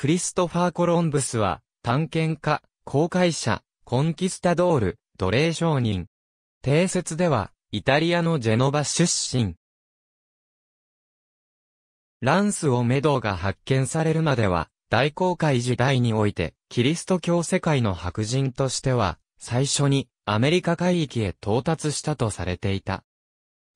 クリストファー・コロンブスは、探検家、航海者、コンキスタドール、奴隷商人。定説では、イタリアのジェノバ出身。ランスをメドが発見されるまでは、大航海時代において、キリスト教世界の白人としては、最初にアメリカ海域へ到達したとされていた。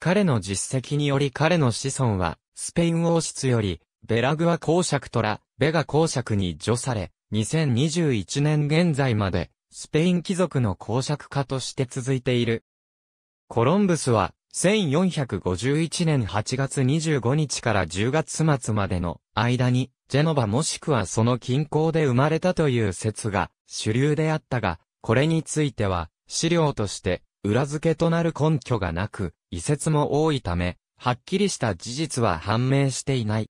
彼の実績により彼の子孫は、スペイン王室より、ベラグア公爵とベガ公爵に除され、2021年現在まで、スペイン貴族の公爵家として続いている。コロンブスは、1451年8月25日から10月末までの間に、ジェノバもしくはその近郊で生まれたという説が主流であったが、これについては、資料として裏付けとなる根拠がなく、遺説も多いため、はっきりした事実は判明していない。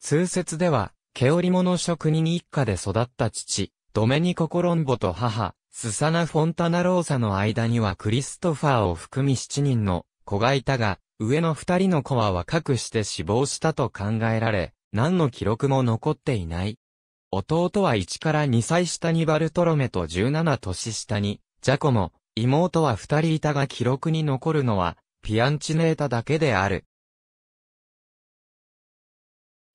通説では、毛織物職人一家で育った父、ドメニコ・コロンボと母、スサナ・フォンタナ・ローサの間にはクリストファーを含み7人の子がいたが、上の2人の子は若くして死亡したと考えられ、何の記録も残っていない。弟は1から2歳下にバルトロメと17年下に、ジャコモ、妹は2人いたが記録に残るのは、ピアンチネータだけである。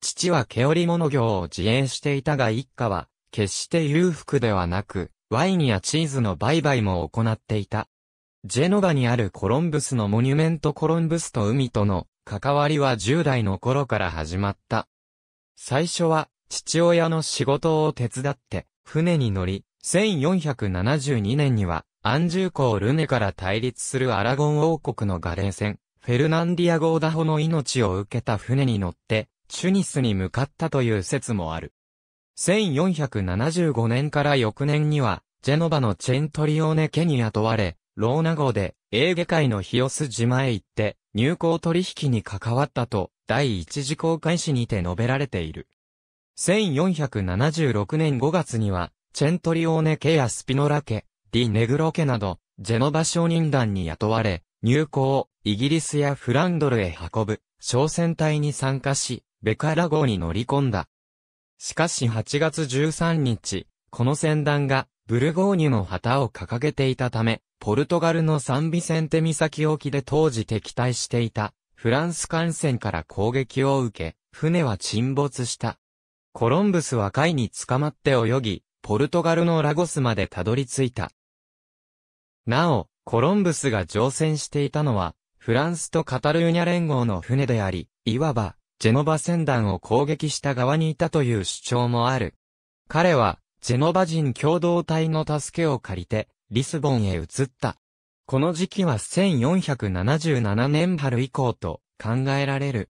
父は毛織物業を自営していたが一家は、決して裕福ではなく、ワインやチーズの売買も行っていた。ジェノバにあるコロンブスのモニュメントコロンブスと海との関わりは10代の頃から始まった。最初は父親の仕事を手伝って船に乗り、1472年にはアンジュー港ルネから対立するアラゴン王国のガレー船、フェルナンディア・ゴーダホの命を受けた船に乗ってチュニスに向かったという説もある。1475年から翌年には、ジェノバのチェントリオーネ家に雇われ、ローナ号で、エーゲ海のヒオス島へ行って、入港取引に関わったと、第一次公開誌にて述べられている。1476年5月には、チェントリオーネ家やスピノラ家、ディ・ネグロ家など、ジェノバ商人団に雇われ、入港、イギリスやフランドルへ運ぶ、商船隊に参加し、ベカラ号に乗り込んだ。しかし8月13日、この船団がブルゴーニュの旗を掲げていたため、ポルトガルのサンビセンテ岬沖で当時敵対していたフランス艦船から攻撃を受け、船は沈没した。コロンブスは海に捕まって泳ぎ、ポルトガルのラゴスまでたどり着いた。なお、コロンブスが乗船していたのは、フランスとカタルーニャ連合の船であり、いわば、ジェノバ船団を攻撃した側にいたという主張もある。彼は、ジェノバ人共同体の助けを借りて、リスボンへ移った。この時期は1477年春以降と考えられる。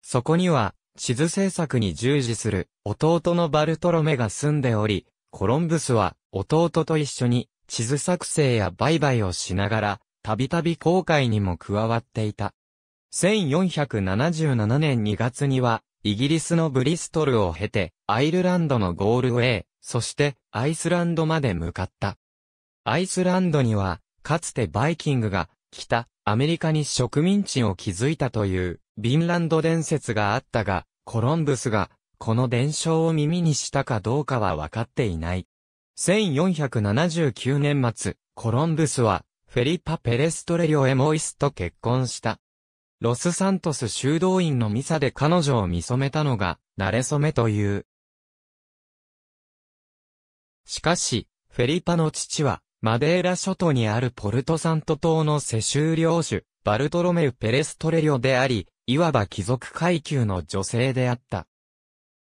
そこには、地図制作に従事する弟のバルトロメが住んでおり、コロンブスは弟と一緒に地図作成や売買をしながらたびたび航海にも加わっていた。1477年2月には、イギリスのブリストルを経て、アイルランドのゴールウェイ、そしてアイスランドまで向かった。アイスランドには、かつてバイキングが、北、アメリカに植民地を築いたという、ビンランド伝説があったが、コロンブスが、この伝承を耳にしたかどうかは分かっていない。1479年末、コロンブスは、フェリパ・ペレストレリオ・エモイスと結婚した。ロスサントス修道院のミサで彼女を見染めたのが、慣れ染めという。しかし、フェリパの父は、マデーラ諸島にあるポルトサント島の世襲領主、バルトロメウ・ペレストレリオであり、いわば貴族階級の女性であった。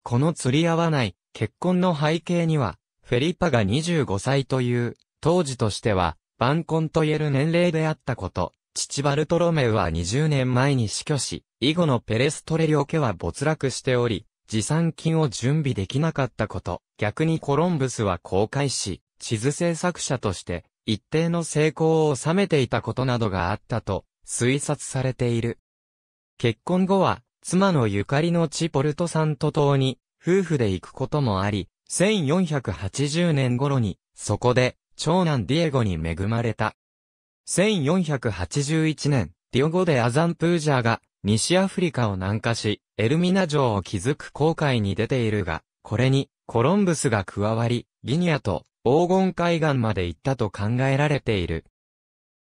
この釣り合わない結婚の背景には、フェリパが25歳という、当時としては晩婚と言える年齢であったこと、父バルトロメウは20年前に死去し、以後のペレストレ両家は没落しており、持参金を準備できなかったこと、逆にコロンブスは公開し、地図制作者として、一定の成功を収めていたことなどがあったと、推察されている。結婚後は、妻のゆかりの地ポルトさんと島に、夫婦で行くこともあり、1480年頃に、そこで、長男ディエゴに恵まれた。1481年、ディオゴ・デ・アザンプージャーが西アフリカを南下し、エルミナ城を築く航海に出ているが、これにコロンブスが加わり、ギニアと黄金海岸まで行ったと考えられている。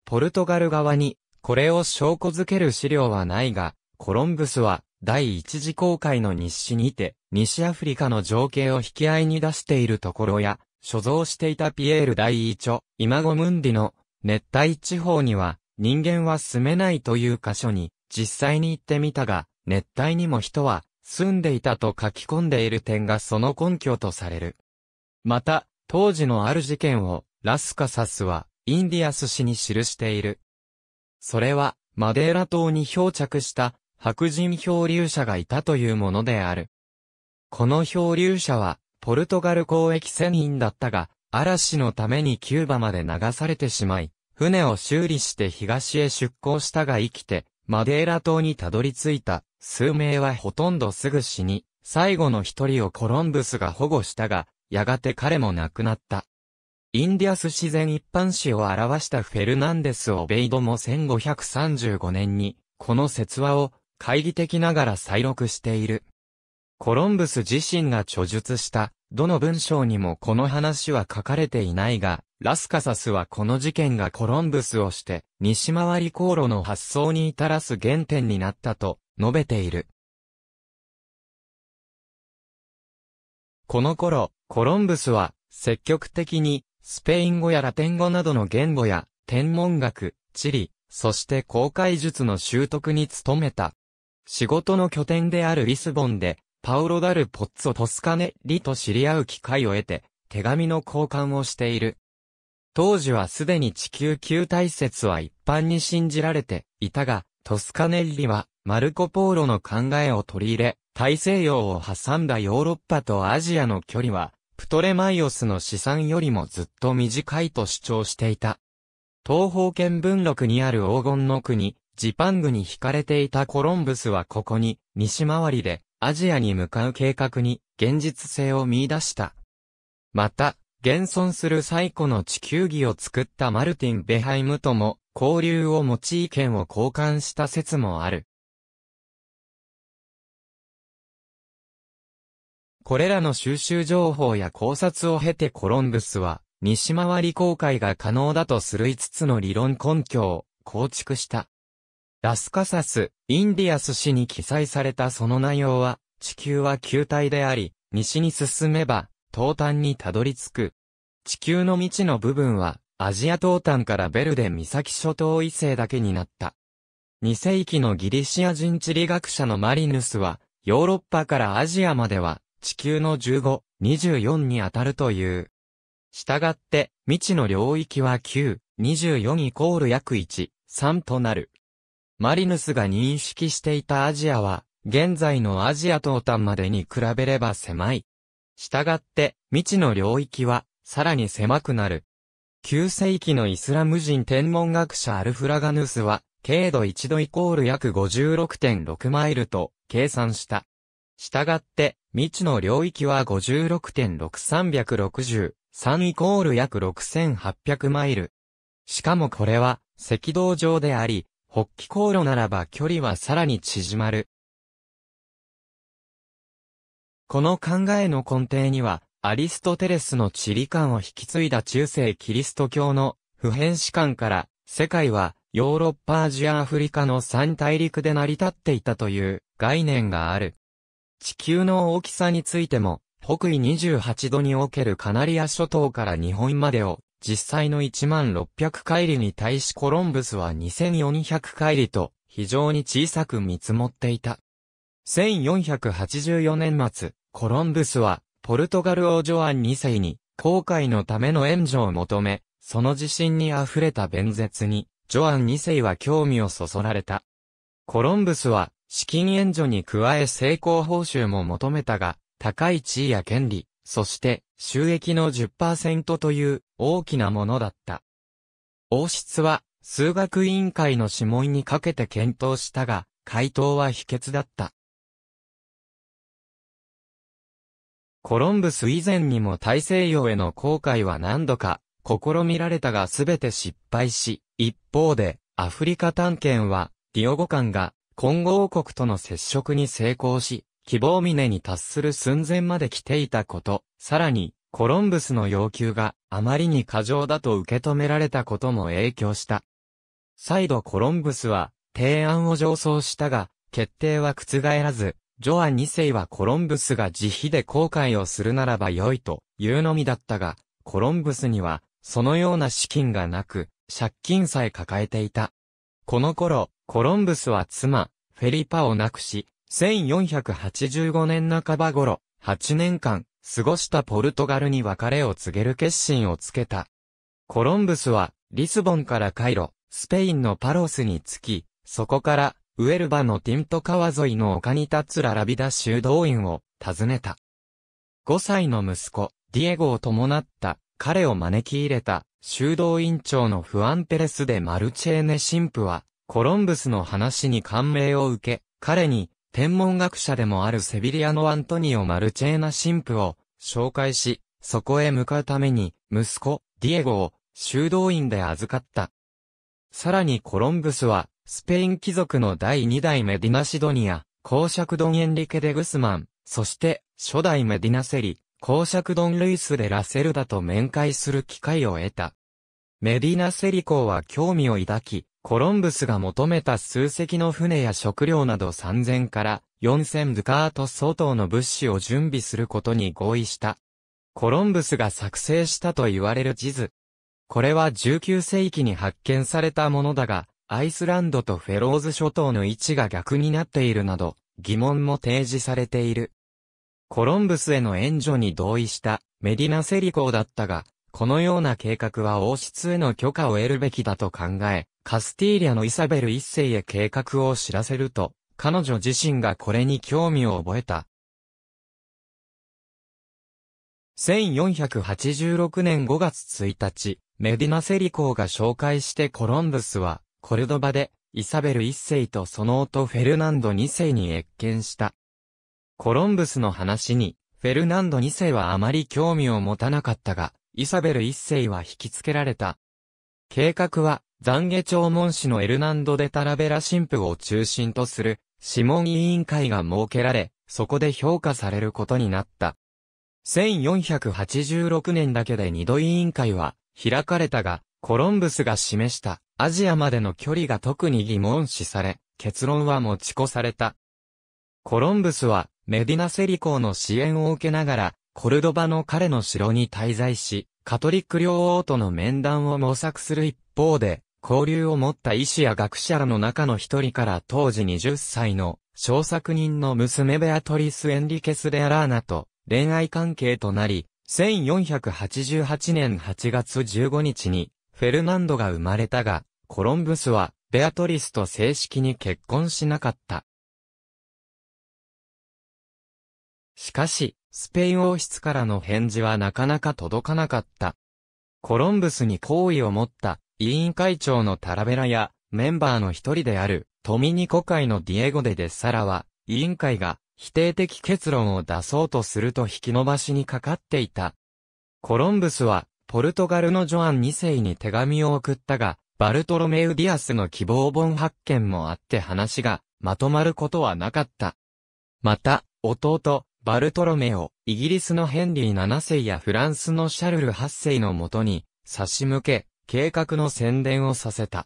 ポルトガル側にこれを証拠づける資料はないが、コロンブスは第一次航海の日誌にて、西アフリカの情景を引き合いに出しているところや、所蔵していたピエール第一著、イマゴムンディの熱帯地方には人間は住めないという箇所に実際に行ってみたが、熱帯にも人は住んでいたと書き込んでいる点がその根拠とされる。また、当時のある事件をラスカサスはインディアス氏に記している。それはマデーラ島に漂着した白人漂流者がいたというものである。この漂流者はポルトガル交易船員だったが、嵐のためにキューバまで流されてしまい、船を修理して東へ出港したが生きて、マデーラ島にたどり着いた、数名はほとんどすぐ死に、最後の一人をコロンブスが保護したが、やがて彼も亡くなった。インディアス自然一般史を表したフェルナンデス・オベイドも1535年に、この説話を、懐疑的ながら再録している。コロンブス自身が著述した、どの文章にもこの話は書かれていないが、ラスカサスはこの事件がコロンブスをして、西回り航路の発想に至らす原点になったと、述べている。この頃、コロンブスは、積極的に、スペイン語やラテン語などの言語や、天文学、地理、そして公開術の習得に努めた。仕事の拠点であるリスボンで、パウロ・ダル・ポッツォ・トスカネ・リと知り合う機会を得て、手紙の交換をしている。当時はすでに地球球体説は一般に信じられていたが、トスカネッリはマルコ・ポーロの考えを取り入れ、大西洋を挟んだヨーロッパとアジアの距離は、プトレマイオスの試算よりもずっと短いと主張していた。東方見文録にある黄金の国、ジパングに惹かれていたコロンブスはここに、西回りで、アジアに向かう計画に現実性を見出した。また、現存する最古の地球儀を作ったマルティン・ベハイムとも交流を用い意見を交換した説もある。これらの収集情報や考察を経てコロンブスは、西回り航海が可能だとする5つの理論根拠を構築した。ラスカサス、インディアス氏に記載されたその内容は、地球は球体であり、西に進めば、東端にたどり着く。地球の未知の部分は、アジア東端からベルデ岬諸島異星だけになった。二世紀のギリシア人地理学者のマリヌスは、ヨーロッパからアジアまでは、地球の15、24に当たるという。したがって、未知の領域は9、24イコール約1、3となる。マリヌスが認識していたアジアは、現在のアジア東端までに比べれば狭い。したがって、未知の領域は、さらに狭くなる。旧世紀のイスラム人天文学者アルフラガヌスは、経度1度イコール約56.6マイルと、計算した。したがって、未知の領域は56.6363イコール約6800マイル。しかもこれは、赤道上であり、北帰航路ならば距離はさらに縮まる。この考えの根底には、アリストテレスの地理観を引き継いだ中世キリスト教の普遍史観から、世界はヨーロッパアジアアフリカの三大陸で成り立っていたという概念がある。地球の大きさについても、北緯28度におけるカナリア諸島から日本までを実際の1600回りに対しコロンブスは2400回りと非常に小さく見積もっていた。1484年末、コロンブスはポルトガル王ジョアン2世に航海のための援助を求め、その自信に溢れた弁舌に、ジョアン2世は興味をそそられた。コロンブスは資金援助に加え成功報酬も求めたが、高い地位や権利、そして収益の10%という大きなものだった。王室は数学委員会の諮問にかけて検討したが、回答は否決だった。コロンブス以前にも大西洋への航海は何度か試みられたが全て失敗し、一方でアフリカ探検はディオゴ艦が混合王国との接触に成功し、希望峰に達する寸前まで来ていたこと、さらに、コロンブスの要求があまりに過剰だと受け止められたことも影響した。再度コロンブスは提案を上層したが、決定は覆らず、ジョア2世はコロンブスが自費で後悔をするならば良いというのみだったが、コロンブスにはそのような資金がなく、借金さえ抱えていた。この頃、コロンブスは妻、フェリパを亡くし、1485年半ば頃、8年間、過ごしたポルトガルに別れを告げる決心をつけた。コロンブスは、リスボンからカイロ、スペインのパロスに着き、そこから、ウエルバのティント川沿いの丘に立つララビダ修道院を訪ねた。5歳の息子、ディエゴを伴った彼を招き入れた修道院長のフアンペレスでマルチェーネ神父はコロンブスの話に感銘を受け、彼に天文学者でもあるセビリアのアントニオ・マルチェーナ神父を紹介し、そこへ向かうために、息子、ディエゴを修道院で預かった。さらにコロンブスは、スペイン貴族の第2代メディナシドニア、公爵ドンエンリケ・デグスマン、そして初代メディナセリ、公爵ドン・ルイス・でラセルダと面会する機会を得た。メディナセリ公は興味を抱き、コロンブスが求めた数隻の船や食料など3000から4000ドカート相当の物資を準備することに合意した。コロンブスが作成したと言われる地図。これは19世紀に発見されたものだが、アイスランドとフェローズ諸島の位置が逆になっているなど、疑問も提示されている。コロンブスへの援助に同意したメディナセリーだったが、このような計画は王室への許可を得るべきだと考え、カスティーリアのイサベル一世へ計画を知らせると、彼女自身がこれに興味を覚えた。1486年5月1日、メディナセリーが紹介してコロンブスは、コルドバで、イサベル一世とその夫フェルナンド二世に謁見した。コロンブスの話に、フェルナンド二世はあまり興味を持たなかったが、イサベル一世は引きつけられた。計画は、残下長門氏のエルナンド・デ・タラベラ神父を中心とする、諮問委員会が設けられ、そこで評価されることになった。1486年だけで二度委員会は開かれたが、コロンブスが示したアジアまでの距離が特に疑問視され、結論は持ち越された。コロンブスはメディナセリコーの支援を受けながら、コルドバの彼の城に滞在し、カトリック両王との面談を模索する一方で、交流を持った医師や学者らの中の一人から当時20歳の小作人の娘ベアトリス・エンリケス・レアラーナと恋愛関係となり、1488年8月15日にフェルナンドが生まれたが、コロンブスはベアトリスと正式に結婚しなかった。しかし、スペイン王室からの返事はなかなか届かなかった。コロンブスに好意を持った委員会長のタラベラや、メンバーの一人である、トミニコ会のディエゴデ・デッサラは、委員会が否定的結論を出そうとすると引き延ばしにかかっていた。コロンブスは、ポルトガルのジョアン2世に手紙を送ったが、バルトロメウ・ディアスの希望本発見もあって話がまとまることはなかった。また、弟、バルトロメオ、イギリスのヘンリー7世やフランスのシャルル8世のもとに差し向け、計画の宣伝をさせた。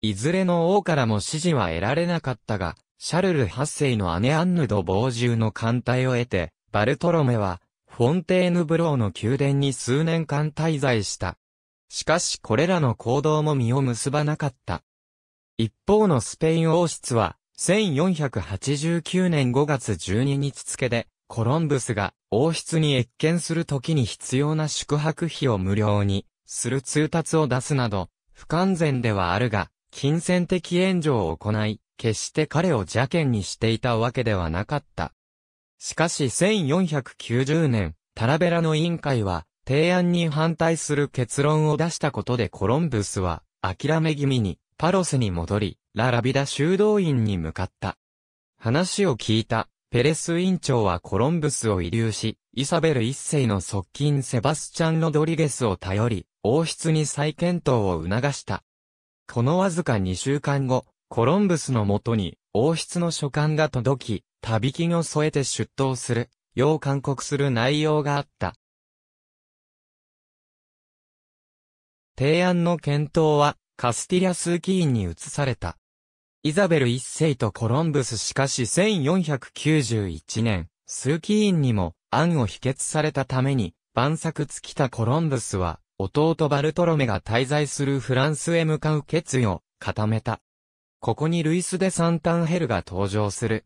いずれの王からも支持は得られなかったが、シャルル8世の姉アンヌド傍従の艦隊を得て、バルトロメは、フォンテーヌブローの宮殿に数年間滞在した。しかしこれらの行動も実を結ばなかった。一方のスペイン王室は、1489年5月12日付で、コロンブスが王室に越見する時に必要な宿泊費を無料にする通達を出すなど、不完全ではあるが、金銭的援助を行い、決して彼を邪険にしていたわけではなかった。しかし1490年、タラベラの委員会は、提案に反対する結論を出したことでコロンブスは、諦め気味に、パロスに戻り、ララビダ修道院に向かった。話を聞いた、ペレス委員長はコロンブスを遺留し、イサベル一世の側近セバスチャン・ロドリゲスを頼り、王室に再検討を促した。このわずか2週間後、コロンブスのもとに王室の書簡が届き、旅金を添えて出頭する、よう勧告する内容があった。提案の検討は、カスティリャスキーンに移された。イザベル一世とコロンブスしかし1491年、スーキーンにも案を否決されたために、晩作尽きたコロンブスは、弟バルトロメが滞在するフランスへ向かう決意を固めた。ここにルイス・デ・サンタンヘルが登場する。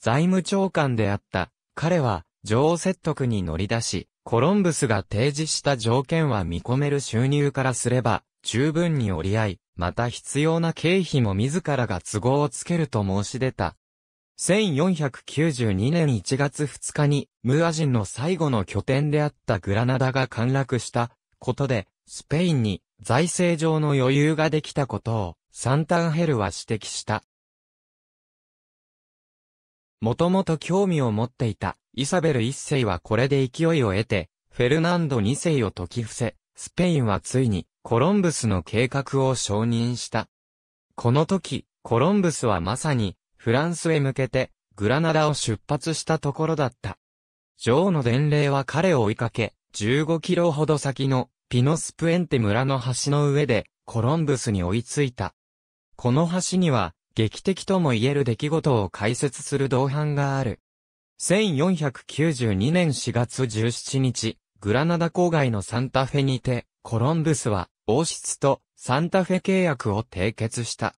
財務長官であった、彼は、女王説得に乗り出し、コロンブスが提示した条件は見込める収入からすれば、十分に折り合い、また必要な経費も自らが都合をつけると申し出た。1492年1月2日に、ムーア人の最後の拠点であったグラナダが陥落したことで、スペインに財政上の余裕ができたことを、サンタンヘルは指摘した。もともと興味を持っていたイサベル一世はこれで勢いを得て、フェルナンド二世を解き伏せ、スペインはついにコロンブスの計画を承認した。この時、コロンブスはまさにフランスへ向けて、グラナダを出発したところだった。女王の伝令は彼を追いかけ、15キロほど先のピノスプエンテ村の橋の上でコロンブスに追いついた。この橋には劇的とも言える出来事を解説する同伴がある。1492年4月17日、グラナダ郊外のサンタフェにて、コロンブスは王室とサンタフェ契約を締結した。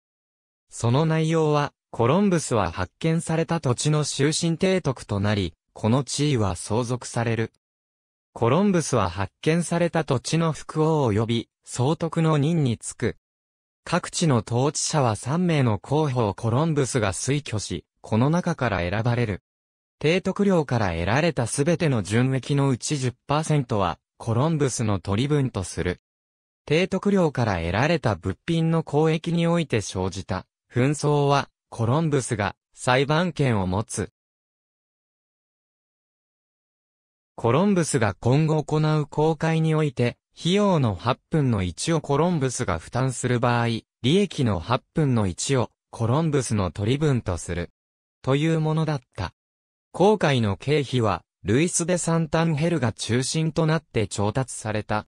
その内容はコロンブスは発見された土地の終身提督となり、この地位は相続される。コロンブスは発見された土地の副王及び総督の任につく。各地の統治者は3名の候補をコロンブスが推挙し、この中から選ばれる。提督領から得られたすべての純益のうち10%は、コロンブスの取り分とする。提督領から得られた物品の交易において生じた紛争は、コロンブスが裁判権を持つ。コロンブスが今後行う公開において、費用の8分の1をコロンブスが負担する場合、利益の8分の1をコロンブスの取り分とする。というものだった。公開の経費は、ルイス・デ・サンタンヘルが中心となって調達された。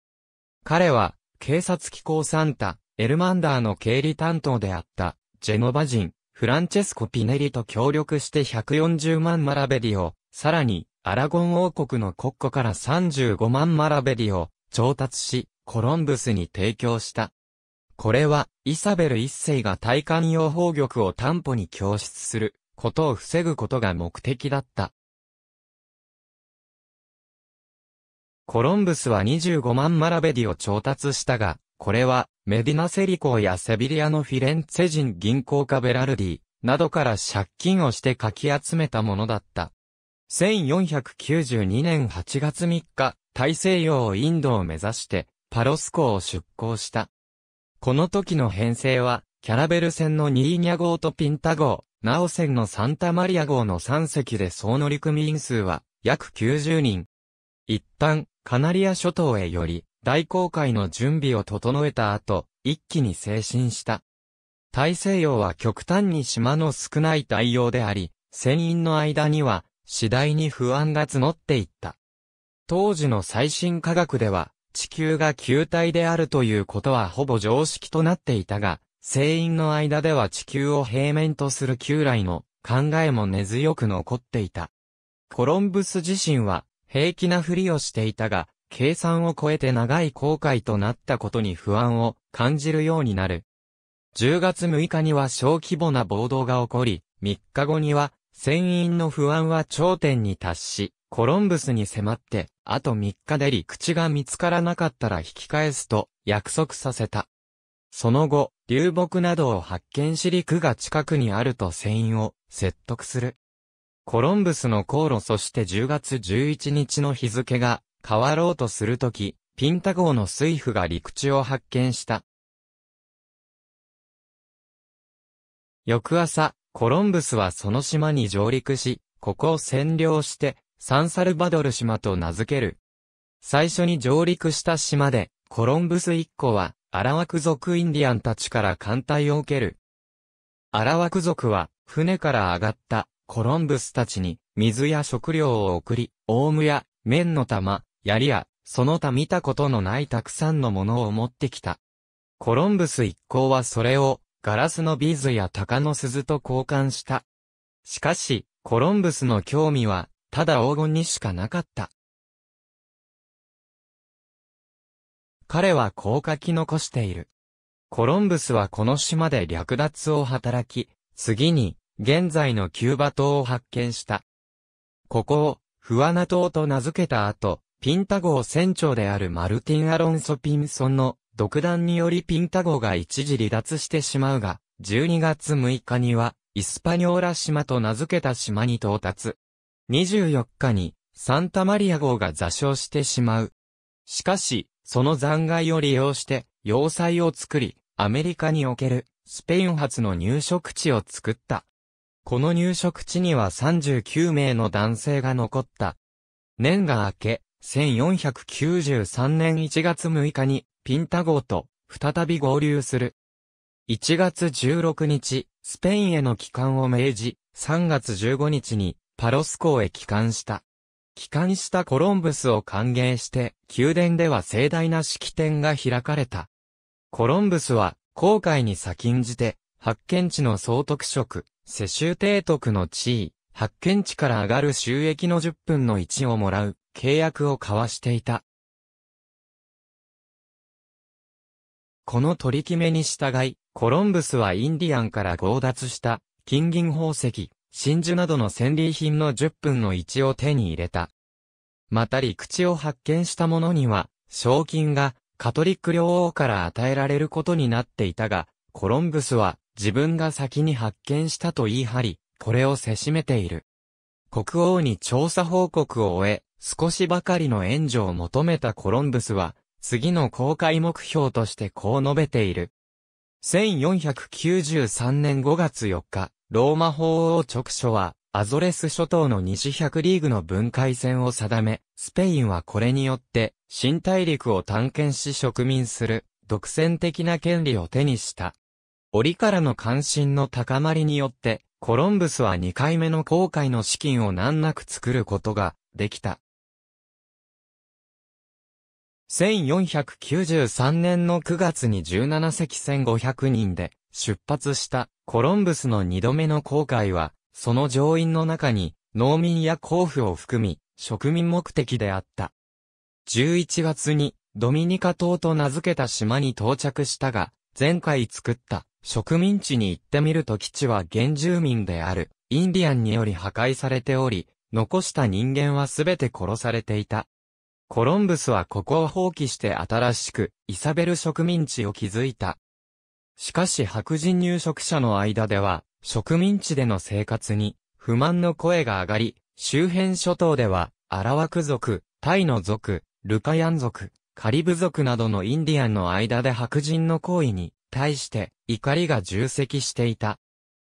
彼は、警察機構サンタ、エルマンダーの経理担当であった、ジェノバ人、フランチェスコ・ピネリと協力して140万マラベリを、さらに、アラゴン王国の国庫から35万マラベリを調達し、コロンブスに提供した。これは、イサベル一世が戴艦用砲玉を担保に供出することを防ぐことが目的だった。コロンブスは25万マラベディを調達したが、これは、メディナセリコーやセビリアのフィレンツェ人銀行家ベラルディなどから借金をしてかき集めたものだった。1492年8月3日、大西洋インドを目指して、パロス港を出港した。この時の編成は、キャラベル船のニーニャ号とピンタ号、ナオ船のサンタマリア号の3隻で総乗組員数は約90人。一旦、カナリア諸島へ寄り、大航海の準備を整えた後、一気に精進した。大西洋は極端に島の少ない太陽であり、船員の間には次第に不安が募っていった。当時の最新科学では、地球が球体であるということはほぼ常識となっていたが、船員の間では地球を平面とする旧来の考えも根強く残っていた。コロンブス自身は平気なふりをしていたが、計算を超えて長い航海となったことに不安を感じるようになる。10月6日には小規模な暴動が起こり、3日後には、船員の不安は頂点に達し、コロンブスに迫って、あと3日で陸地が見つからなかったら引き返すと約束させた。その後、流木などを発見し陸が近くにあると船員を説得する。コロンブスの航路そして10月11日の日付が変わろうとするとき、ピンタ号の水夫が陸地を発見した。翌朝、コロンブスはその島に上陸し、ここを占領して、サンサルバドル島と名付ける。最初に上陸した島で、コロンブス一個は、アラワク族インディアンたちから艦隊を受ける。アラワク族は、船から上がったコロンブスたちに、水や食料を送り、オウムや、綿の玉、槍や、その他見たことのないたくさんのものを持ってきた。コロンブス一行はそれを、ガラスのビーズや鷹の鈴と交換した。しかし、コロンブスの興味は、ただ黄金にしかなかった。彼はこう書き残している。コロンブスはこの島で略奪を働き、次に、現在のキューバ島を発見した。ここを、フアナ島と名付けた後、ピンタ号船長であるマルティン・アロンソ・ピンソンの独断によりピンタ号が一時離脱してしまうが、12月6日には、イスパニョーラ島と名付けた島に到達。24日に、サンタマリア号が座礁してしまう。しかし、その残骸を利用して、要塞を作り、アメリカにおける、スペイン発の入植地を作った。この入植地には39名の男性が残った。年が明け、1493年1月6日にピンタ号と再び合流する。1月16日、スペインへの帰還を命じ、3月15日にパロス港へ帰還した。帰還したコロンブスを歓迎して、宮殿では盛大な式典が開かれた。コロンブスは、航海に先んじて、発見地の総督職、世襲提督の地位、発見地から上がる収益の10分の1をもらう。契約を交わしていた。この取り決めに従い、コロンブスはインディアンから強奪した金銀宝石、真珠などの戦利品の10分の1を手に入れた。また陸地を発見した者には、賞金がカトリック領王から与えられることになっていたが、コロンブスは自分が先に発見したと言い張り、これをせしめている。国王に調査報告を終え、少しばかりの援助を求めたコロンブスは、次の公開目標としてこう述べている。1493年5月4日、ローマ法王直書は、アゾレス諸島の西百リーグの分解線を定め、スペインはこれによって、新大陸を探検し植民する、独占的な権利を手にした。折からの関心の高まりによって、コロンブスは2回目の航海の資金を難なく作ることができた。1493年の9月に17隻1500人で出発したコロンブスの2度目の航海は、その乗員の中に農民や甲府を含み、植民目的であった。11月にドミニカ島と名付けた島に到着したが、前回作った植民地に行ってみると基地は原住民であるインディアンにより破壊されており、残した人間はすべて殺されていた。コロンブスはここを放棄して新しく、イサベル植民地を築いた。しかし白人入植者の間では、植民地での生活に、不満の声が上がり、周辺諸島では、アラワク族、タイの族、ルカヤン族、カリブ族などのインディアンの間で白人の行為に、対して、怒りが重積していた。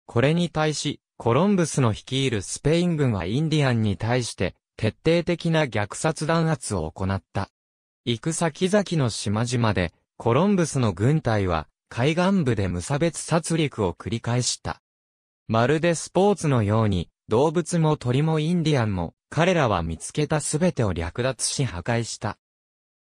これに対し、コロンブスの率いるスペイン軍はインディアンに対して、徹底的な虐殺弾圧を行った。行く先々の島々で、コロンブスの軍隊は、海岸部で無差別殺戮を繰り返した。まるでスポーツのように、動物も鳥もインディアンも、彼らは見つけたすべてを略奪し破壊した。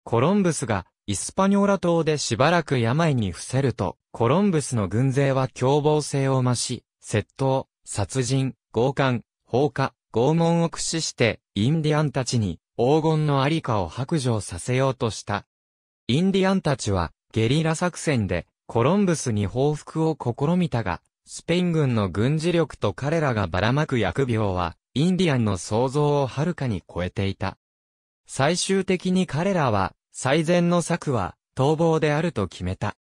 コロンブスが、イスパニョーラ島でしばらく病に伏せると、コロンブスの軍勢は凶暴性を増し、窃盗、殺人、強姦、放火、拷問を駆使してインディアンたちに黄金のありかを白状させようとした。インディアンたちはゲリラ作戦でコロンブスに報復を試みたが、スペイン軍の軍事力と彼らがばらまく疫病は、インディアンの想像をはるかに超えていた。最終的に彼らは、最善の策は、逃亡であると決めた。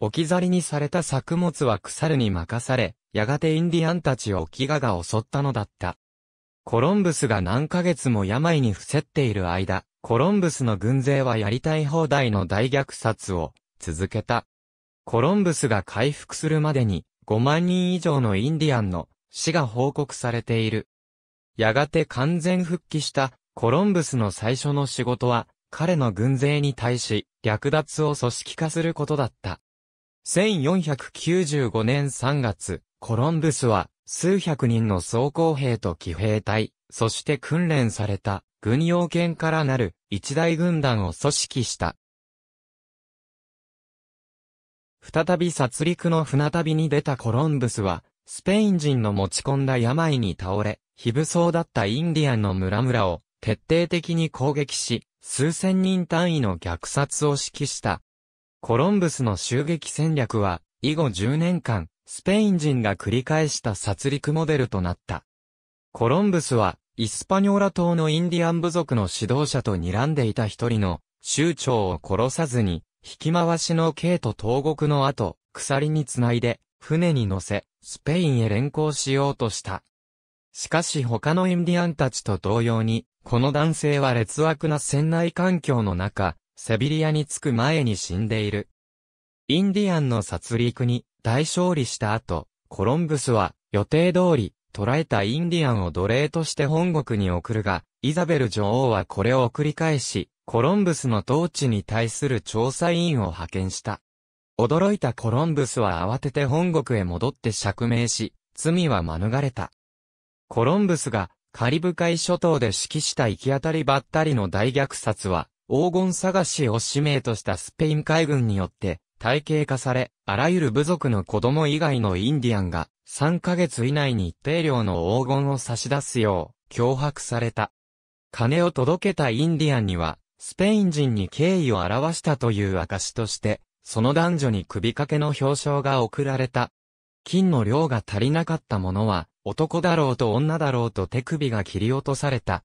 置き去りにされた作物は腐るに任され、やがてインディアンたちを飢餓が襲ったのだった。コロンブスが何ヶ月も病に伏せっている間、コロンブスの軍勢はやりたい放題の大虐殺を続けた。コロンブスが回復するまでに5万人以上のインディアンの死が報告されている。やがて完全復帰したコロンブスの最初の仕事は彼の軍勢に対し略奪を組織化することだった。1495年3月、コロンブスは、数百人の装甲兵と騎兵隊、そして訓練された、軍用犬からなる、一大軍団を組織した。再び殺戮の船旅に出たコロンブスは、スペイン人の持ち込んだ病に倒れ、非武装だったインディアンの村々を徹底的に攻撃し、数千人単位の虐殺を指揮した。コロンブスの襲撃戦略は、以後10年間、スペイン人が繰り返した殺戮モデルとなった。コロンブスは、イスパニョーラ島のインディアン部族の指導者と睨んでいた一人の州長を殺さずに、引き回しの刑と投獄の後、鎖につないで、船に乗せ、スペインへ連行しようとした。しかし他のインディアンたちと同様に、この男性は劣悪な船内環境の中、セビリアに着く前に死んでいる。インディアンの殺戮に大勝利した後、コロンブスは予定通り捕らえたインディアンを奴隷として本国に送るが、イザベル女王はこれを繰り返し、コロンブスの統治に対する調査委員を派遣した。驚いたコロンブスは慌てて本国へ戻って釈明し、罪は免れた。コロンブスがカリブ海諸島で指揮した行き当たりばったりの大虐殺は、黄金探しを使命としたスペイン海軍によって体系化され、あらゆる部族の子供以外のインディアンが、3ヶ月以内に一定量の黄金を差し出すよう、脅迫された。金を届けたインディアンには、スペイン人に敬意を表したという証として、その男女に首掛けの表彰が贈られた。金の量が足りなかったものは、男だろうと女だろうと手首が切り落とされた。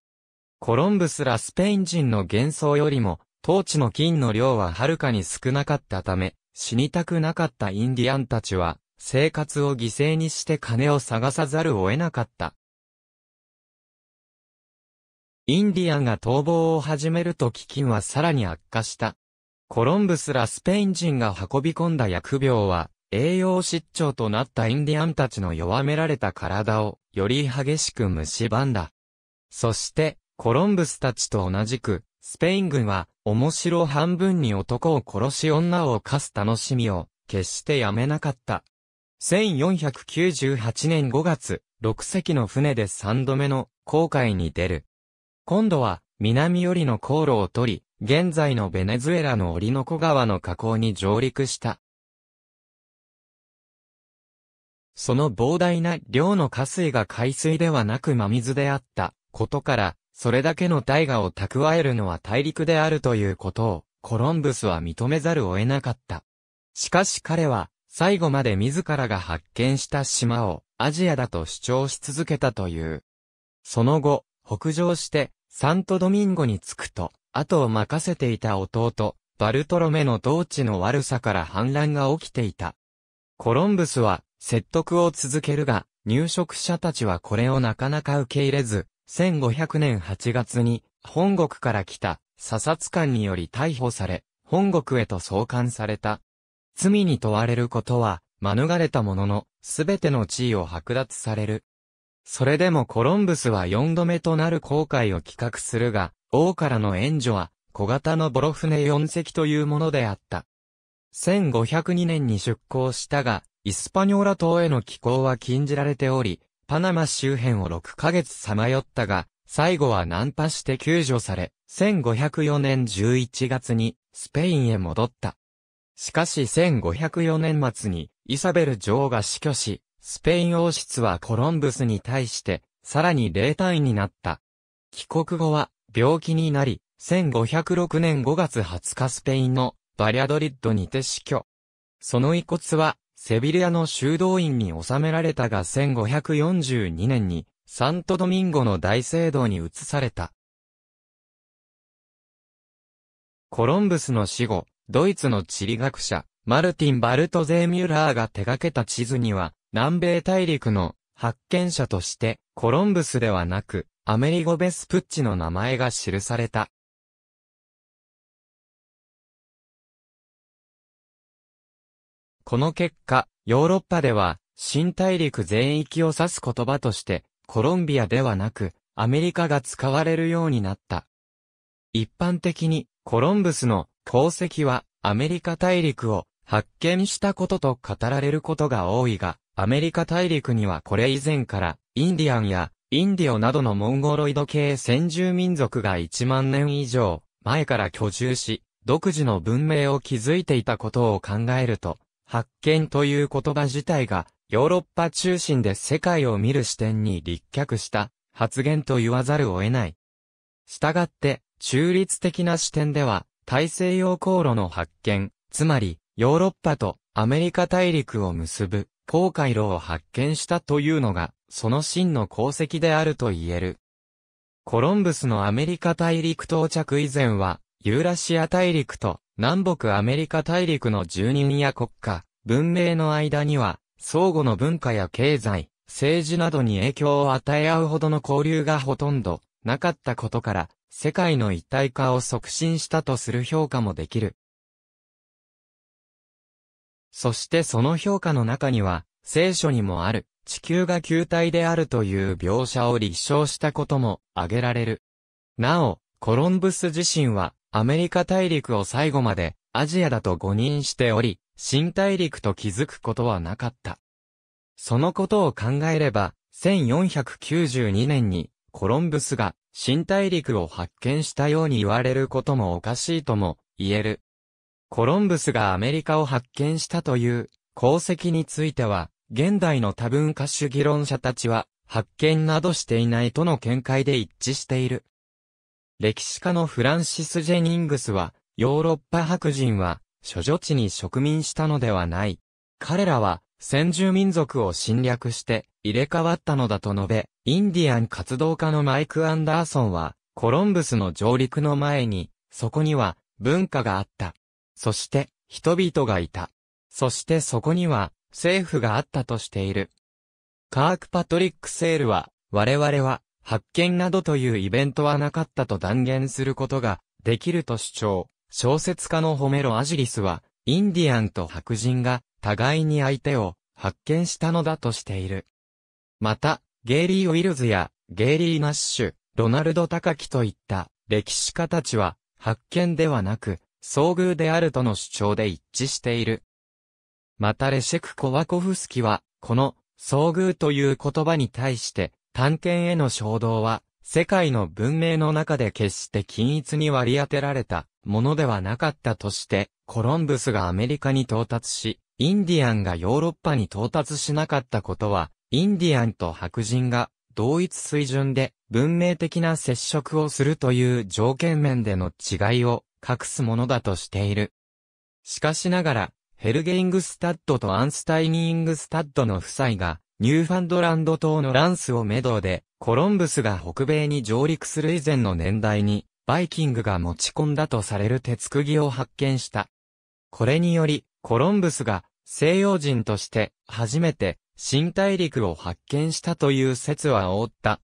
コロンブスらスペイン人の幻想よりも、当地の金の量ははるかに少なかったため、死にたくなかったインディアンたちは、生活を犠牲にして金を探さざるを得なかった。インディアンが逃亡を始めると飢饉はさらに悪化した。コロンブスらスペイン人が運び込んだ疫病は、栄養失調となったインディアンたちの弱められた体を、より激しく蝕んだ。そして、コロンブスたちと同じく、スペイン軍は、面白半分に男を殺し女を犯す楽しみを、決してやめなかった。1498年5月、6隻の船で3度目の航海に出る。今度は、南寄りの航路を取り、現在のベネズエラのオリノコ川の河口に上陸した。その膨大な量の下水が海水ではなく真水であったことから、それだけの大河を蓄えるのは大陸であるということを、コロンブスは認めざるを得なかった。しかし彼は、最後まで自らが発見した島を、アジアだと主張し続けたという。その後、北上して、サントドミンゴに着くと、後を任せていた弟、バルトロメの同地の悪さから反乱が起きていた。コロンブスは、説得を続けるが、入植者たちはこれをなかなか受け入れず、1500年8月に、本国から来た、査察官により逮捕され、本国へと送還された。罪に問われることは、免れたものの、すべての地位を剥奪される。それでもコロンブスは4度目となる航海を企画するが、王からの援助は、小型のボロ船4隻というものであった。1502年に出港したが、イスパニョーラ島への寄港は禁じられており、パナマ周辺を6ヶ月さまよったが、最後は難破して救助され、1504年11月にスペインへ戻った。しかし1504年末にイサベル女王が死去し、スペイン王室はコロンブスに対してさらに霊単位になった。帰国後は病気になり、1506年5月20日スペインのバリアドリッドにて死去。その遺骨はセビリアの修道院に収められたが1542年に、サントドミンゴの大聖堂に移された。コロンブスの死後、ドイツの地理学者、マルティン・バルトゼー・ミュラーが手掛けた地図には、南米大陸の発見者として、コロンブスではなく、アメリゴ・ベスプッチの名前が記された。この結果、ヨーロッパでは、新大陸全域を指す言葉として、コロンビアではなく、アメリカが使われるようになった。一般的に、コロンブスの功績は、アメリカ大陸を発見したことと語られることが多いが、アメリカ大陸にはこれ以前から、インディアンやインディオなどのモンゴロイド系先住民族が1万年以上前から居住し、独自の文明を築いていたことを考えると、発見という言葉自体が、ヨーロッパ中心で世界を見る視点に立脚した発言と言わざるを得ない。したがって、中立的な視点では、大西洋航路の発見、つまり、ヨーロッパとアメリカ大陸を結ぶ、航海路を発見したというのが、その真の功績であると言える。コロンブスのアメリカ大陸到着以前は、ユーラシア大陸と南北アメリカ大陸の住人や国家、文明の間には、相互の文化や経済、政治などに影響を与え合うほどの交流がほとんどなかったことから、世界の一体化を促進したとする評価もできる。そしてその評価の中には、聖書にもある、地球が球体であるという描写を立証したことも挙げられる。なお、コロンブス自身は、アメリカ大陸を最後までアジアだと誤認しており、新大陸と気づくことはなかった。そのことを考えれば、1492年にコロンブスが新大陸を発見したように言われることもおかしいとも言える。コロンブスがアメリカを発見したという功績については、現代の多文化主義論者たちは発見などしていないとの見解で一致している。歴史家のフランシス・ジェニングスは、ヨーロッパ白人は、諸女地に植民したのではない。彼らは、先住民族を侵略して、入れ替わったのだと述べ、インディアン活動家のマイク・アンダーソンは、コロンブスの上陸の前に、そこには、文化があった。そして、人々がいた。そしてそこには、政府があったとしている。カーク・パトリック・セールは、我々は、発見などというイベントはなかったと断言することができると主張。小説家のホメロ・アジリスは、インディアンと白人が互いに相手を発見したのだとしている。また、ゲイリー・ウィルズやゲイリー・ナッシュ、ロナルド・タカキといった歴史家たちは発見ではなく遭遇であるとの主張で一致している。またレシェク・コワコフスキはこの遭遇という言葉に対して探検への衝動は、世界の文明の中で決して均一に割り当てられたものではなかったとして、コロンブスがアメリカに到達し、インディアンがヨーロッパに到達しなかったことは、インディアンと白人が同一水準で文明的な接触をするという条件面での違いを隠すものだとしている。しかしながら、ヘルゲイングスタッドとアンスタイニーングスタッドの夫妻がニューファンドランド島のランスをメドで、コロンブスが北米に上陸する以前の年代に、バイキングが持ち込んだとされる鉄釘を発見した。これにより、コロンブスが西洋人として初めて新大陸を発見したという説は覆った。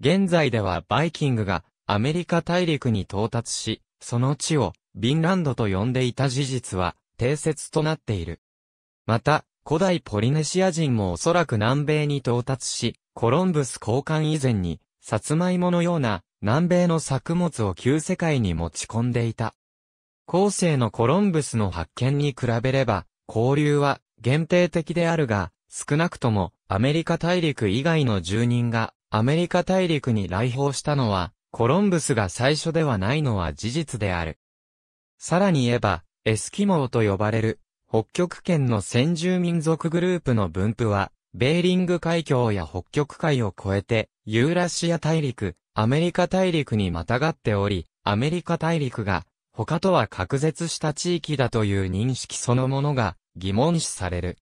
現在ではバイキングがアメリカ大陸に到達し、その地をビンランドと呼んでいた事実は定説となっている。また、古代ポリネシア人もおそらく南米に到達し、コロンブス交換以前に、サツマイモのような南米の作物を旧世界に持ち込んでいた。後世のコロンブスの発見に比べれば、交流は限定的であるが、少なくともアメリカ大陸以外の住人がアメリカ大陸に来訪したのは、コロンブスが最初ではないのは事実である。さらに言えば、エスキモーと呼ばれる北極圏の先住民族グループの分布は、ベーリング海峡や北極海を越えて、ユーラシア大陸、アメリカ大陸にまたがっており、アメリカ大陸が、他とは隔絶した地域だという認識そのものが疑問視される。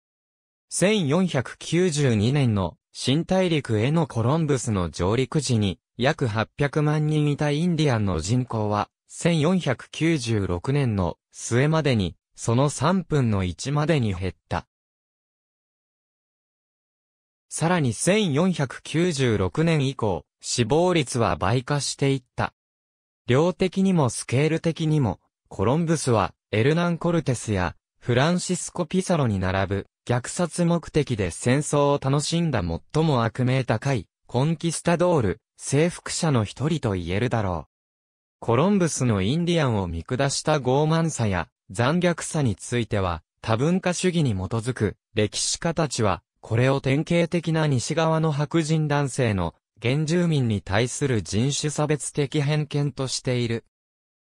1492年の新大陸へのコロンブスの上陸時に約800万人いたインディアンの人口は1496年の末までにその3分の1までに減った。さらに1496年以降、死亡率は倍化していった。量的にもスケール的にも、コロンブスはエルナン・コルテスやフランシスコ・ピサロに並ぶ虐殺目的で戦争を楽しんだ最も悪名高いコンキスタドール、征服者の一人と言えるだろう。コロンブスのインディアンを見下した傲慢さや残虐さについては、多文化主義に基づく歴史家たちは、これを典型的な西側の白人男性の原住民に対する人種差別的偏見としている。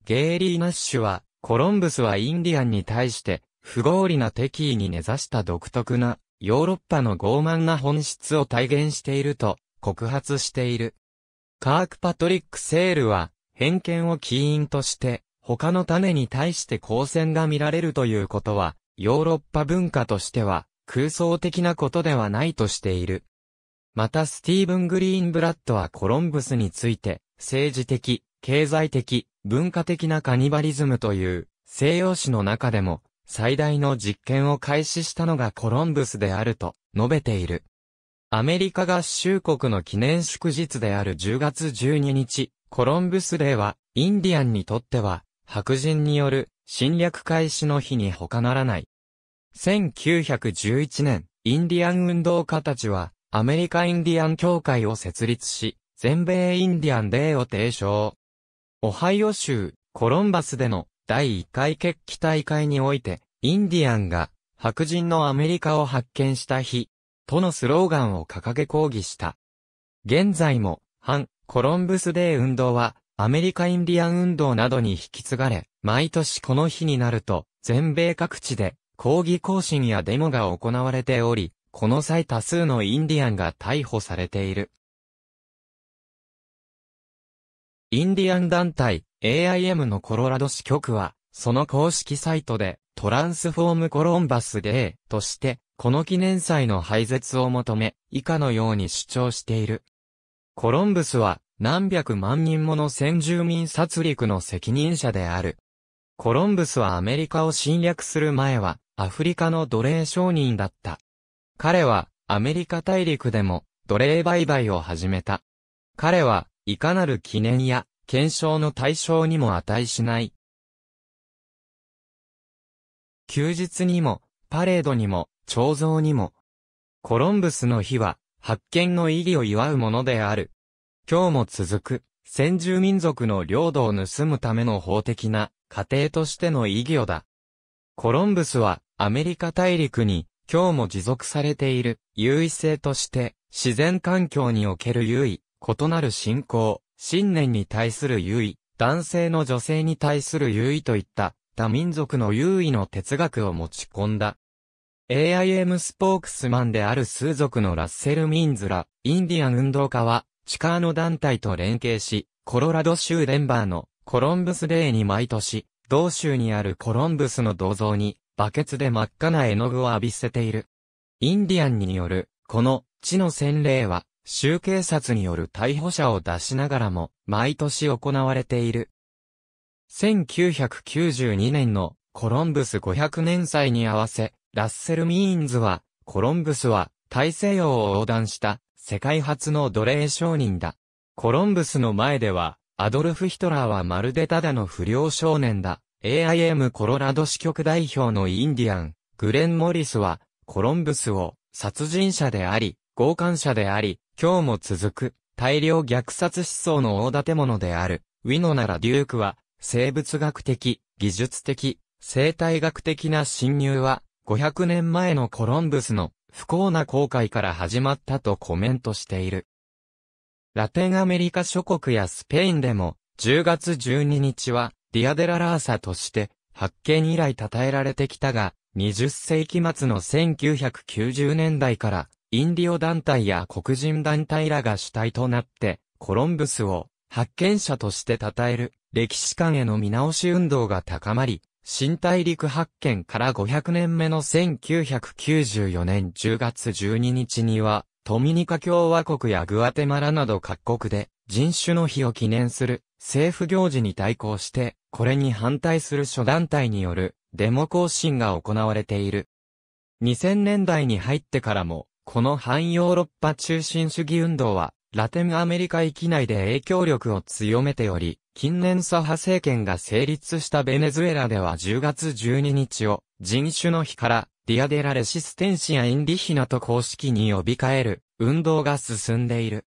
ゲーリー・ナッシュは、コロンブスはインディアンに対して不合理な敵意に根ざした独特なヨーロッパの傲慢な本質を体現していると告発している。カーク・パトリック・セールは偏見を起因として他の種に対して光線が見られるということは、ヨーロッパ文化としては空想的なことではないとしている。またスティーブン・グリーンブラッドはコロンブスについて、政治的、経済的、文化的なカニバリズムという西洋史の中でも最大の実験を開始したのがコロンブスであると述べている。アメリカ合衆国の記念祝日である10月12日、コロンブスデーはインディアンにとっては白人による侵略開始の日に他ならない。1911年、インディアン運動家たちは、アメリカインディアン協会を設立し、全米インディアンデーを提唱。オハイオ州、コロンバスでの第1回決起大会において、インディアンが白人のアメリカを発見した日、とのスローガンを掲げ抗議した。現在も、反コロンブスデー運動は、アメリカインディアン運動などに引き継がれ、毎年この日になると、全米各地で抗議行進やデモが行われており、この際多数のインディアンが逮捕されている。インディアン団体 AIM のコロラド支局は、その公式サイトでトランスフォームコロンバスデーとして、この記念祭の廃絶を求め、以下のように主張している。コロンブスは何百万人もの先住民殺戮の責任者である。コロンブスはアメリカを侵略する前は、アフリカの奴隷商人だった。彼は、アメリカ大陸でも、奴隷売買を始めた。彼は、いかなる記念や、検証の対象にも値しない。休日にも、パレードにも、彫像にも、コロンブスの日は、発見の意義を祝うものである。今日も続く、先住民族の領土を盗むための法的な、過程としての意義をだ。コロンブスは、アメリカ大陸に、今日も持続されている、優位性として、自然環境における優位、異なる信仰、信念に対する優位、男性の女性に対する優位といった、他民族の優位の哲学を持ち込んだ。AIM スポークスマンである数族のラッセル・ミンズら、インディアン運動家は、地下の団体と連携し、コロラド州デンバーのコロンブスデーに毎年、同州にあるコロンブスの銅像に、バケツで真っ赤な絵の具を浴びせている。インディアンによる、この、地の洗礼は、州警察による逮捕者を出しながらも、毎年行われている。1992年のコロンブス500年祭に合わせ、ラッセル・ミーンズは、コロンブスは大西洋を横断した世界初の奴隷商人だ。コロンブスの前では、アドルフ・ヒトラーはまるでただの不良少年だ。AIM コロラド支局代表のインディアン、グレン・モリスは、コロンブスを、殺人者であり、強姦者であり、今日も続く、大量虐殺思想の大建物である、ウィノナラ・デュークは、生物学的、技術的、生態学的な侵入は、500年前のコロンブスの不幸な航海から始まったとコメントしている。ラテンアメリカ諸国やスペインでも、10月12日は、ディアデララーサとして、発見以来称えられてきたが、20世紀末の1990年代から、インディオ団体や黒人団体らが主体となって、コロンブスを発見者として称える歴史観への見直し運動が高まり、新大陸発見から500年目の1994年10月12日には、トミニカ共和国やグアテマラなど各国で人種の日を記念する政府行事に対抗して、これに反対する諸団体によるデモ行進が行われている。2000年代に入ってからも、この反ヨーロッパ中心主義運動はラテンアメリカ域内で影響力を強めており、近年左派政権が成立したベネズエラでは10月12日を人種の日からディアデラレシステンシア・インディヒナと公式に呼び換える運動が進んでいる。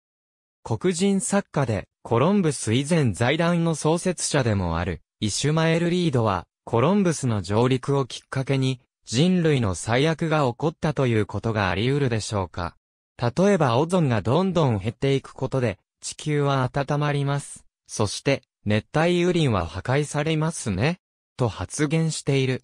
黒人作家でコロンブス以前財団の創設者でもあるイシュマエル・リードはコロンブスの上陸をきっかけに人類の最悪が起こったということがあり得るでしょうか。例えばオゾンがどんどん減っていくことで、地球は温まります。そして、熱帯雨林は破壊されますね。と発言している。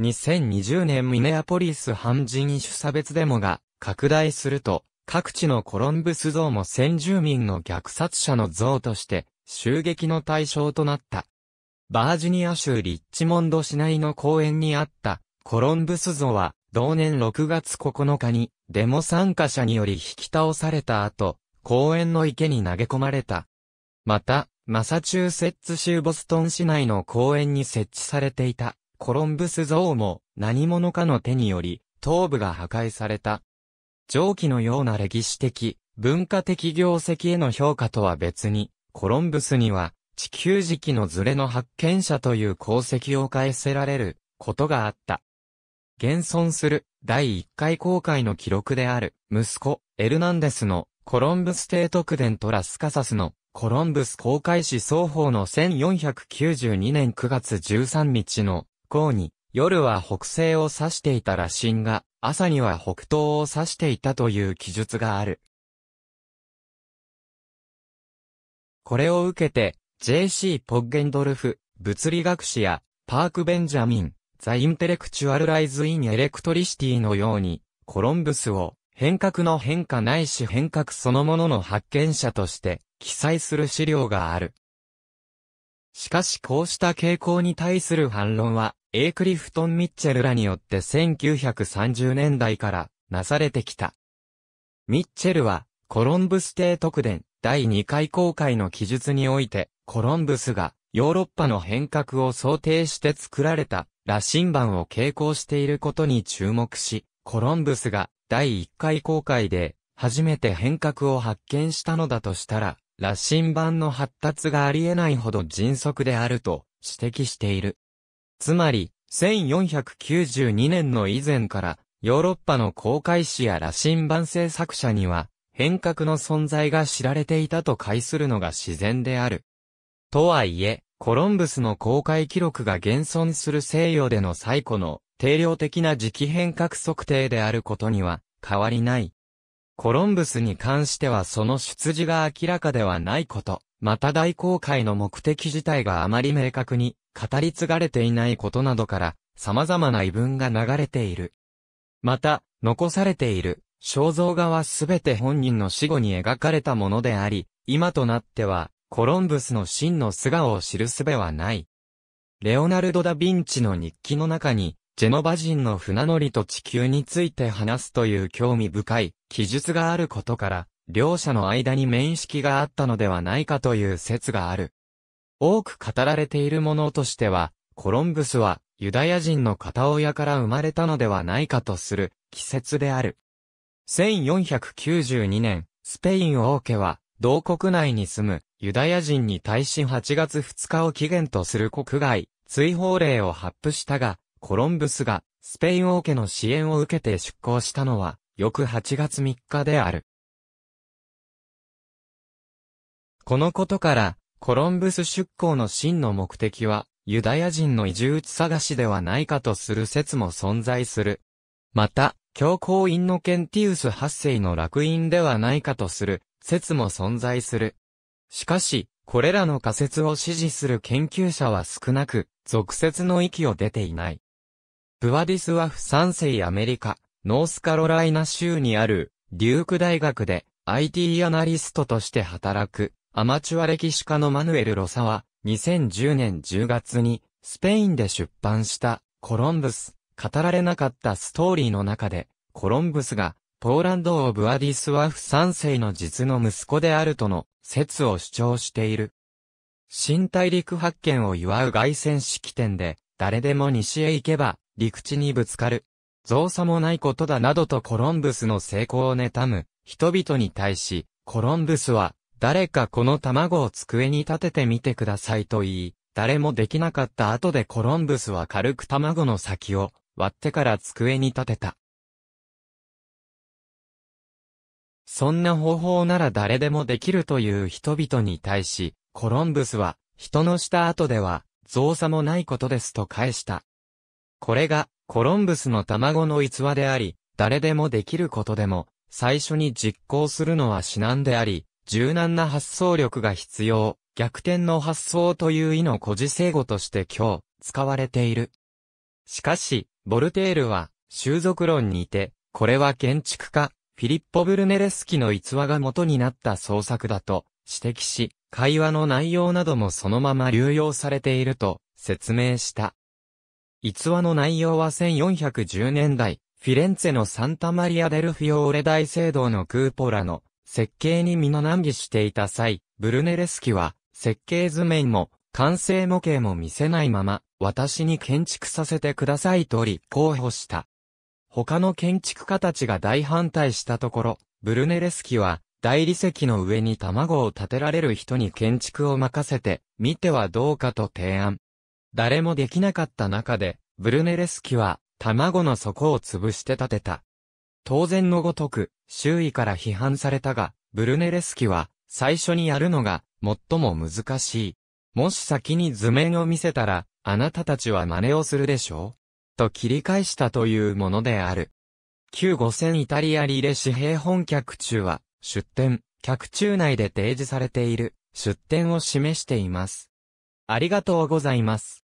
2020年ミネアポリス反人種差別デモが拡大すると、各地のコロンブス像も先住民の虐殺者の像として襲撃の対象となった。バージニア州リッチモンド市内の公園にあったコロンブス像は同年6月9日に、デモ参加者により引き倒された後、公園の池に投げ込まれた。また、マサチューセッツ州ボストン市内の公園に設置されていた、コロンブス像も、何者かの手により、頭部が破壊された。上記のような歴史的、文化的業績への評価とは別に、コロンブスには、地球時期のズレの発見者という功績を返せられることがあった。現存する第1回公開の記録である、息子、エルナンデスのコロンブス帝特伝とラスカサスのコロンブス公開史双方の1492年9月13日の項に、夜は北西を指していた羅針が、朝には北東を指していたという記述がある。これを受けて、J.C. ポッゲンドルフ、物理学士や、パーク・ベンジャミン、ザ・インテレクチュアルライズ・イン・エレクトリシティのように、コロンブスを変革の変化ないし変革そのものの発見者として記載する資料がある。しかしこうした傾向に対する反論は、エイクリフトン・ミッチェルらによって1930年代からなされてきた。ミッチェルは、コロンブス帝特伝第2回公開の記述において、コロンブスがヨーロッパの変革を想定して作られた羅針盤を傾向していることに注目し、コロンブスが第1回航海で初めて変革を発見したのだとしたら、羅針盤の発達がありえないほど迅速であると指摘している。つまり、1492年の以前から、ヨーロッパの航海士や羅針盤製作者には、変革の存在が知られていたと解するのが自然である。とはいえ、コロンブスの公開記録が現存する西洋での最古の定量的な磁気変革測定であることには変わりない。コロンブスに関してはその出自が明らかではないこと、また大航海の目的自体があまり明確に語り継がれていないことなどから様々な異文が流れている。また、残されている肖像画はすべて本人の死後に描かれたものであり、今となってはコロンブスの真の素顔を知る術はない。レオナルド・ダ・ヴィンチの日記の中に、ジェノバ人の船乗りと地球について話すという興味深い記述があることから、両者の間に面識があったのではないかという説がある。多く語られているものとしては、コロンブスはユダヤ人の片親から生まれたのではないかとする季節である。1492年、スペイン王家は、同国内に住むユダヤ人に対し8月2日を期限とする国外、追放令を発布したが、コロンブスが、スペイン王家の支援を受けて出港したのは、翌8月3日である。このことから、コロンブス出港の真の目的は、ユダヤ人の移住地探しではないかとする説も存在する。また、教皇インノケンティウス8世の落印ではないかとする説も存在する。しかし、これらの仮説を支持する研究者は少なく、俗説の域を出ていない。ブワディスワフ三世アメリカ、ノースカロライナ州にある、デューク大学で IT アナリストとして働く、アマチュア歴史家のマヌエル・ロサは、2010年10月に、スペインで出版した、コロンブス、語られなかったストーリーの中で、コロンブスが、ポーランド王ブアディスワフ3世の実の息子であるとの説を主張している。新大陸発見を祝う外戦式典で、誰でも西へ行けば、陸地にぶつかる。造作もないことだなどとコロンブスの成功を妬む、人々に対し、コロンブスは、誰かこの卵を机に立ててみてくださいと言い、誰もできなかった後でコロンブスは軽く卵の先を割ってから机に立てた。そんな方法なら誰でもできるという人々に対し、コロンブスは、人のした後では、造作もないことですと返した。これが、コロンブスの卵の逸話であり、誰でもできることでも、最初に実行するのは至難であり、柔軟な発想力が必要、逆転の発想という意の古事成語として今日、使われている。しかし、ボルテールは、修俗論にて、これは建築家、フィリッポ・ブルネレスキの逸話が元になった創作だと指摘し、会話の内容などもそのまま流用されていると説明した。逸話の内容は1410年代、フィレンツェのサンタマリア・デルフィオーレ大聖堂のクーポラの設計に身の難儀していた際、ブルネレスキは設計図面も完成模型も見せないまま、私に建築させてくださいと立候補した。他の建築家たちが大反対したところ、ブルネレスキは、大理石の上に卵を建てられる人に建築を任せて、見てはどうかと提案。誰もできなかった中で、ブルネレスキは、卵の底を潰して建てた。当然のごとく、周囲から批判されたが、ブルネレスキは、最初にやるのが、最も難しい。もし先に図面を見せたら、あなたたちは真似をするでしょうと切り返したというものである。旧5000イタリアリレ紙幣本客中は、出店、客中内で提示されている、出店を示しています。ありがとうございます。